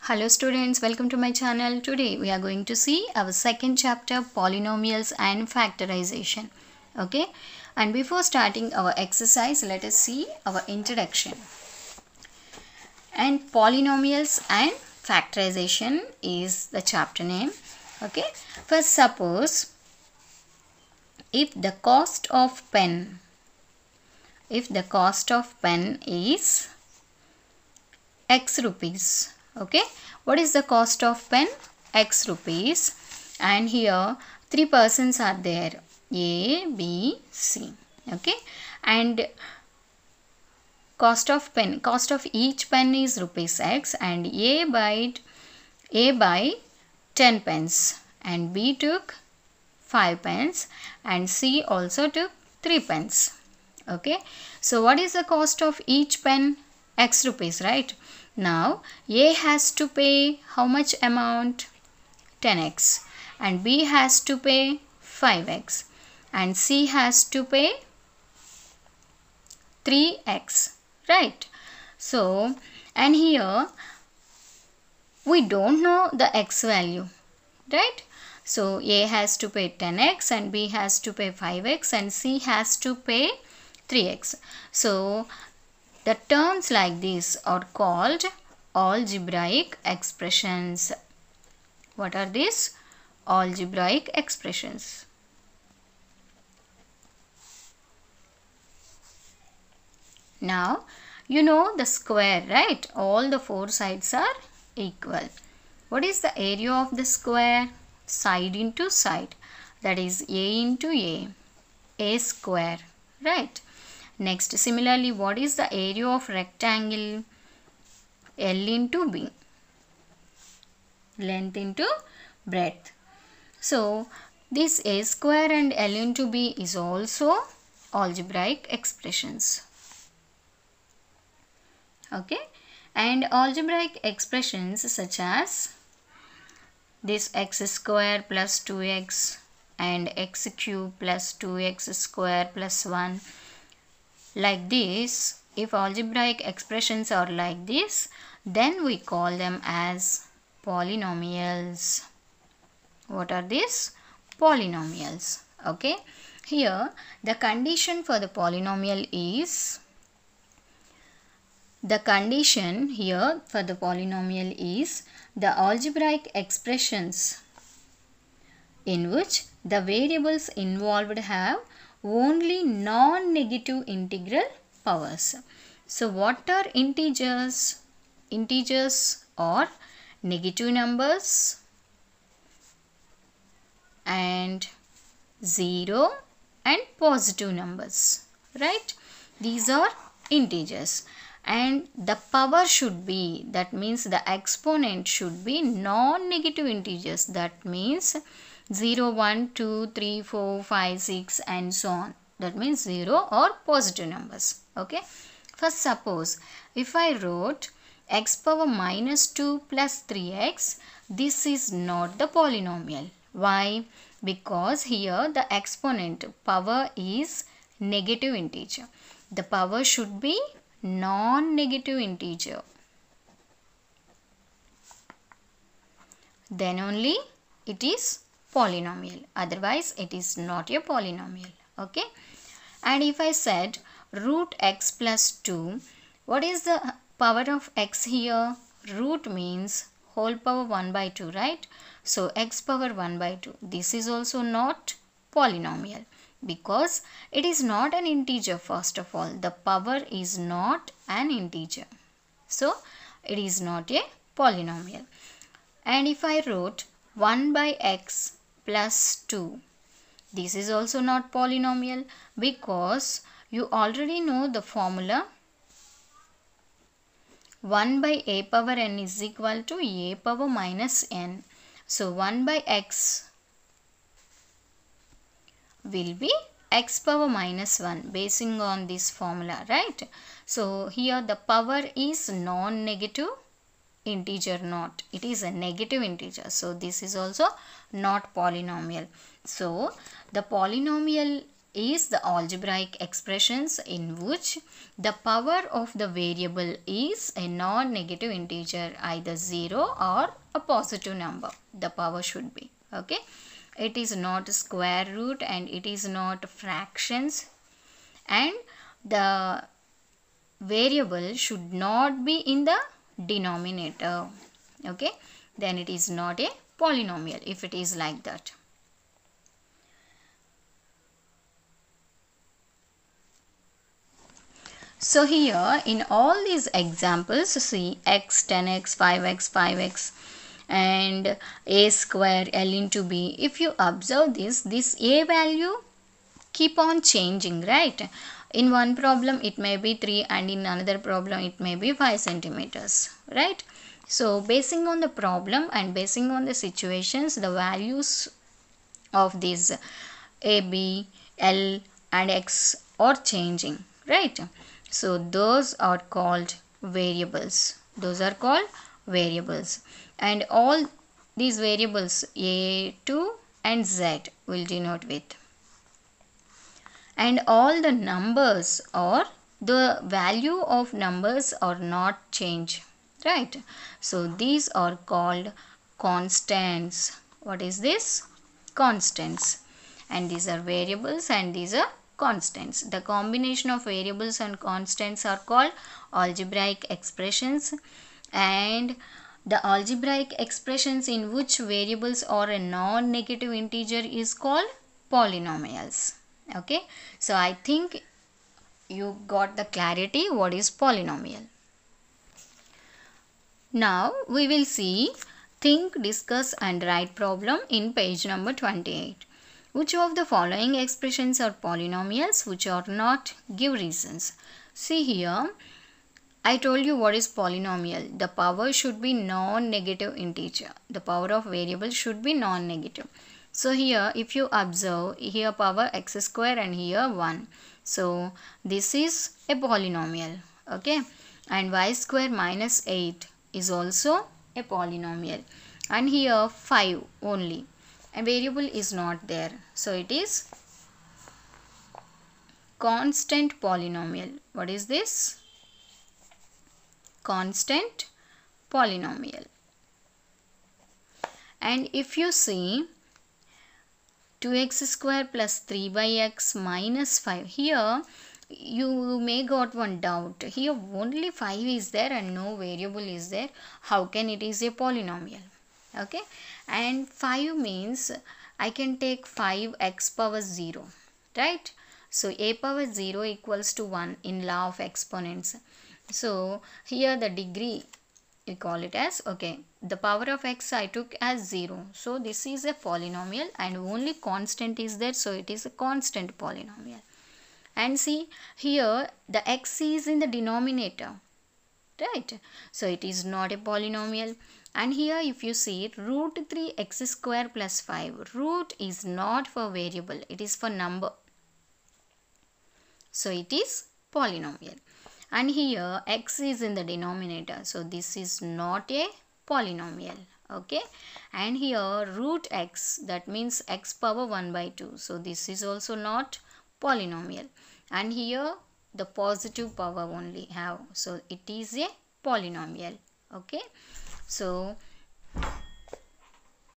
Hello students, welcome to my channel. Today we are going to see our second chapter polynomials and factorization. Okay, and before starting our exercise, let us see our introduction. And polynomials and factorization is the chapter name. Okay, first suppose if the cost of pen if the cost of pen is x rupees okay what is the cost of pen x rupees and here three persons are there a b c okay and cost of pen cost of each pen is rupees x and a by a by 10 pence and b took 5 pence and c also took 3 pence okay so what is the cost of each pen x rupees right now a has to pay how much amount 10x and b has to pay 5x and c has to pay 3x right so and here we don't know the x value right so a has to pay 10x and b has to pay 5x and c has to pay 3x. So the terms like this are called algebraic expressions. What are these? Algebraic expressions. Now, you know the square, right? All the four sides are equal. What is the area of the square? Side into side. That is A into A. A square, right? Next, similarly, what is the area of rectangle? L into B. Length into breadth. So, this A square and L into B is also algebraic expressions. Okay. And algebraic expressions such as this x square plus 2x and x cube plus 2x square plus 1 like this, if algebraic expressions are like this, then we call them as polynomials. What are these? Polynomials. Okay. Here, the condition for the polynomial is the condition here for the polynomial is the algebraic expressions in which the variables involved have only non-negative integral powers. So what are integers? Integers are negative numbers and 0 and positive numbers right these are integers and the power should be that means the exponent should be non-negative integers that means 0 1 2 3 4 5 6 and so on that means 0 or positive numbers okay first suppose if I wrote x power minus 2 plus 3x this is not the polynomial why because here the exponent power is negative integer the power should be non-negative integer then only it is polynomial otherwise it is not a polynomial okay and if I said root x plus 2 what is the power of x here root means whole power 1 by 2 right so x power 1 by 2 this is also not polynomial because it is not an integer first of all the power is not an integer so it is not a polynomial and if I wrote 1 by x plus 2. This is also not polynomial because you already know the formula 1 by a power n is equal to a power minus n. So 1 by x will be x power minus 1 basing on this formula right. So here the power is non-negative integer not it is a negative integer so this is also not polynomial so the polynomial is the algebraic expressions in which the power of the variable is a non-negative integer either 0 or a positive number the power should be okay it is not square root and it is not fractions and the variable should not be in the denominator okay then it is not a polynomial if it is like that So here in all these examples see x, 10x, 5x, 5x and a square l into b if you observe this this a value keep on changing right in one problem it may be 3 and in another problem it may be 5 centimeters right so basing on the problem and basing on the situations the values of these a b l and x are changing right so those are called variables those are called variables and all these variables a two, and z will denote with and all the numbers or the value of numbers are not change right so these are called constants what is this constants and these are variables and these are constants the combination of variables and constants are called algebraic expressions and the algebraic expressions in which variables or a non-negative integer is called polynomials okay so i think you got the clarity what is polynomial now we will see think discuss and write problem in page number 28 which of the following expressions are polynomials which are not give reasons see here I told you what is polynomial. The power should be non-negative integer. The power of variable should be non-negative. So here if you observe here power x square and here 1. So this is a polynomial okay and y square minus 8 is also a polynomial and here 5 only a variable is not there. So it is constant polynomial. What is this? Constant polynomial. And if you see 2x square plus 3 by x minus 5 here you may got one doubt here only 5 is there and no variable is there how can it is a polynomial okay and 5 means I can take 5x power 0 right so a power 0 equals to 1 in law of exponents so here the degree I call it as okay the power of x I took as 0 so this is a polynomial and only constant is there so it is a constant polynomial and see here the x is in the denominator right so it is not a polynomial and here if you see root 3 x square plus 5 root is not for variable it is for number so it is polynomial and here x is in the denominator so this is not a polynomial okay and here root x that means x power 1 by 2 so this is also not polynomial and here the positive power only have so it is a polynomial okay so